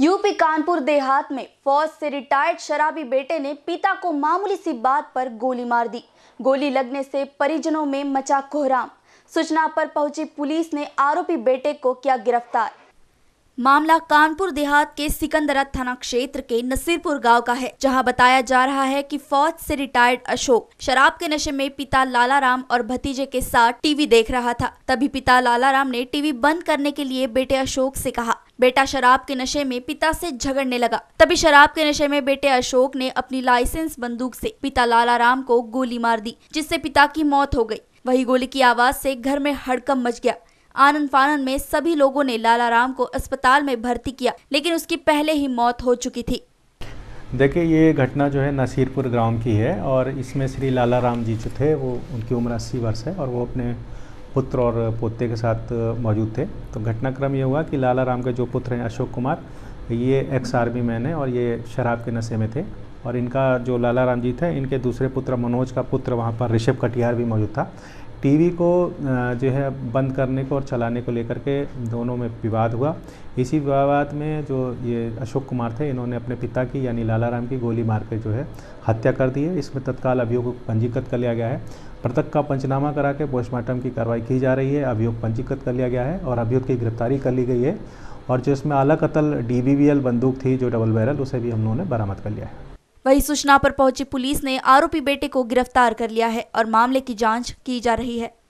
UP Kanpur देहात में फौज से रिटायर्ड शराबी बेटे ने पिता को मामूली सी बात पर गोली मार दी गोली लगने से परिजनों में मचा कोहराम सूचना पर पहुंची पुलिस ने आरोपी बेटे को किया गिरफ्तार मामला कानपुर देहात के सिकंदरा थाना क्षेत्र के नसीरपुर गांव का है जहां बताया जा रहा है कि फौज से रिटायर्ड अशोक शराब के नशे में पिता लालाराम और भतीजे के साथ टीवी देख रहा था तभी पिता लालाराम ने टीवी बंद करने के लिए बेटे अशोक से कहा बेटा शराब के नशे में पिता से झगड़ने लगा तभी शराब के नशे में बेटे अशोक ने अपनी लाइसेंस बंदूक से पिता लाला राम को गोली मार दी जिससे पिता की मौत हो गई वही गोली की आवाज से घर में हड़कम मच गया आनंद फानंद में सभी लोगों ने लाला राम को अस्पताल में भर्ती किया लेकिन उसकी पहले ही मौत हो चुकी थी देखिए ये घटना जो है नसीरपुर ग्राम की है और इसमें श्री लाला राम जी जो थे वो उनकी उम्र अस्सी वर्ष है और वो अपने पुत्र और पोते के साथ मौजूद थे तो घटनाक्रम ये हुआ कि लाला राम के जो पुत्र हैं अशोक कुमार ये एक्स आर्मी मैन है और ये शराब के नशे में थे और इनका जो लाला राम जी थे इनके दूसरे पुत्र मनोज का पुत्र वहाँ पर ऋषभ कटियार भी मौजूद था टीवी को जो है बंद करने को और चलाने को लेकर के दोनों में विवाद हुआ इसी विवाद में जो ये अशोक कुमार थे इन्होंने अपने पिता की यानी लाला राम की गोली मार के जो है हत्या कर दी है इसमें तत्काल अभियोग पंजीकृत कर लिया गया है मृतक का पंचनामा करा के पोस्टमार्टम की कार्रवाई की जा रही है अभियोग पंजीकृत कर लिया गया है और अभियोग की गिरफ्तारी कर ली गई है और जो इसमें आला कतल डी बंदूक थी जो डबल बैरल उसे भी हम लोगों ने बरामद कर लिया है वहीं सूचना पर पहुंची पुलिस ने आरोपी बेटे को गिरफ्तार कर लिया है और मामले की जांच की जा रही है